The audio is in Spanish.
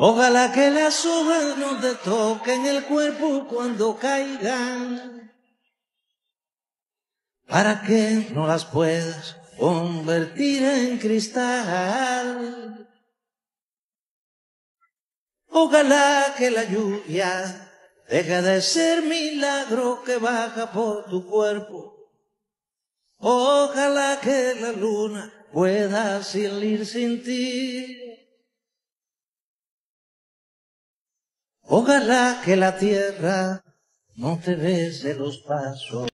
Ojalá que las hojas no te toquen el cuerpo cuando caigan, para que no las puedas convertir en cristal. Ojalá que la lluvia deje de ser milagro que baja por tu cuerpo. Ojalá que la luna pueda salir sin ti. Ojalá que la tierra no te bese los pasos.